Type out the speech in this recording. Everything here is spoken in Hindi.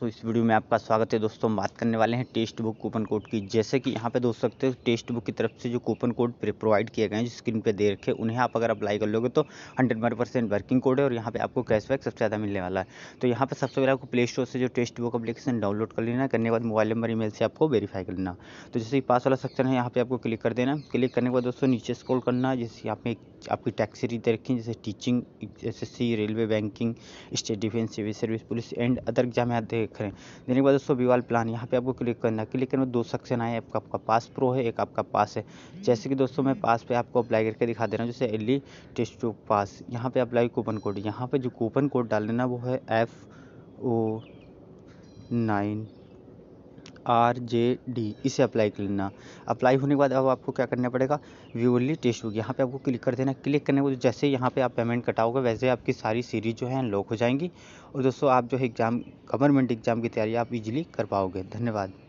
तो इस वीडियो में आपका स्वागत है दोस्तों हम बात करने वाले हैं टेस्ट बुक कूपन कोड की जैसे कि यहाँ पे दोस्त सकते हो टेस्ट बुक की तरफ से जो कूपन कोड प्रोवाइड किए गए हैं जो स्क्रीन पे दे रखे उन्हें आप अगर अप्लाई कर लोगे तो हंड्रेड परसेंट वर्किंग कोड है और यहाँ पे आपको कैशबैक सबसे ज़्यादा मिलने वाला है तो यहाँ पर सबसे पहले आपको प्ले स्टोर से जो टेस्ट बुक अपलीकेशन डाउनलोड कर लेना करने के बाद मोबाइल नंबर ई से आपको वेरीफाई कर लेना तो जैसे पास वाला सेक्शन है यहाँ पर आपको क्लिक कर देना क्लिक करने के बाद दोस्तों नीचे स्कॉल करना जैसे यहाँ पे आपकी टैक्सी सीरीज दे रखी जैसे teachings railway banking state defence civil service police and other exam आते क्लिक करें देने के बाद दोस्तों विवाल प्लान यहाँ पे आपको क्लिक करना है क्लिक करने में दो सेक्शन आए एक आपका पास प्रो है एक आपका पास है जैसे कि दोस्तों मैं पास पे आपको अप्लाई करके दिखा दे रहा हूँ जैसे एली टेस्ट टू पास यहाँ पे अप्लाई कूपन कोड यहाँ पे जो कूपन कोड डाल देना वो है F O nine R J D इसे अप्लाई कर लेना अप्लाई होने के बाद अब आपको क्या करना पड़ेगा व्यूअली टेस्ट होगी यहाँ पे आपको क्लिक कर देना क्लिक करने के बाद जैसे यहाँ पे आप पेमेंट कटाओगे वैसे आपकी सारी सीरीज जो है अनलॉक हो जाएंगी और दोस्तों आप जो है एग्ज़ाम गवर्नमेंट एग्ज़ाम की तैयारी आप इजिली कर पाओगे धन्यवाद